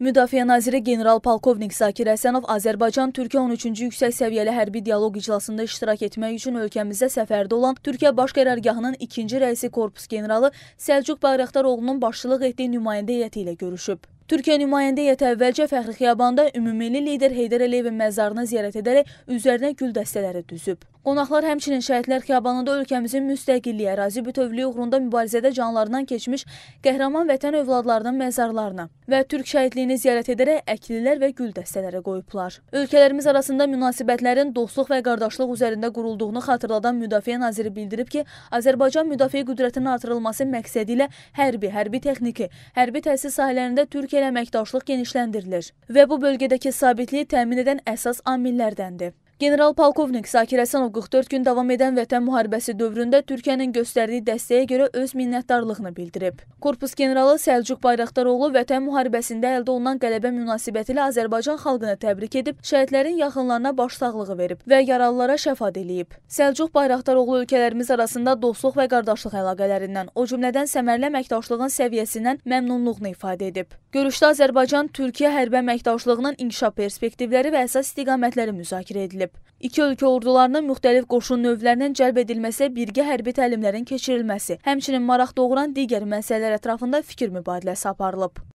Müdafiə naziri general-polkovnik Sakir Əsənov Azərbaycan-Türkiyə 13-cü yüksək səviyyəli hərbi dialoq iclasında iştirak etmək üçün ölkəmizdə səfərdə olan Türkiyə Baş Qərargahının ikinci rəisi korpus generalı Səlcuq Bayraqdaroğlunun başçılıq etdiyi nümayəndə heyəti ilə görüşüb. Türkiyə nümayəndə heyəti əvvəlcə Fəxri Xiyabanda ümumilli lider Heydər Əliyevin məzarını ziyarət edərək üzərinə gül dəstələri düzüb. Qonaqlar həmçinin şəhidlər xiyabanında ölkəmizin müstəqilliyi, ərazi bütövlüyü uğrunda mübarizədə canlarından keçmiş qəhrəman vətən övladlarının məzarlarına və türk şəhidliyini ziyarət edərək əklilər və gül dəstələri qoyublar. Ölkələrimiz arasında münasibətlərin dostluq və qardaşlıq üzərində qurulduğunu xatırladan Müdafiə naziri bildirib ki, Azərbaycan müdafiə qüdrətinin artırılması məqsədi ilə hərbi, hərbi texniki, hərbi təhsil sahələrində Türkiyə ilə əməkdaşlıq genişləndirilir və bu bölgədəki sabitliyi təmin edən əsas amillərdəndir. General polkovnik Sakir Həsənov 44 gün davam edən vətən müharibəsi dövründə Türkiyənin göstərdiyi dəstəyə görə öz minnətdarlığını bildirib. Korpus generalı Səlcuq Bayraqdaroğlu vətən müharibəsində əldə olunan qələbə münasibətilə Azərbaycan xalqını təbrik edib, şəhidlərin yaxınlarına başsağlığı verib və yaralılara şəfa diləyib. Səlcuq Bayraqdaroğlu ölkələrimiz arasında dostluq və qardaşlıq əlaqələrindən, o cümlədən səmərli əməkdaşlığın səviyyəsindən məmnunluğunu ifadə edib. Görüşdə Azərbaycan-Türkiyə hərbi əməkdaşlığının inkişaf perspektivləri və əsas istiqamətləri müzakirə edilib bildirilib. İki ölkə ordularının müxtəlif qoşun növlərinin cəlb edilməsi, birgə hərbi təlimlərin keçirilməsi, həmçinin maraq doğuran digər məsələlər ətrafında fikir mübadiləsi aparılıb.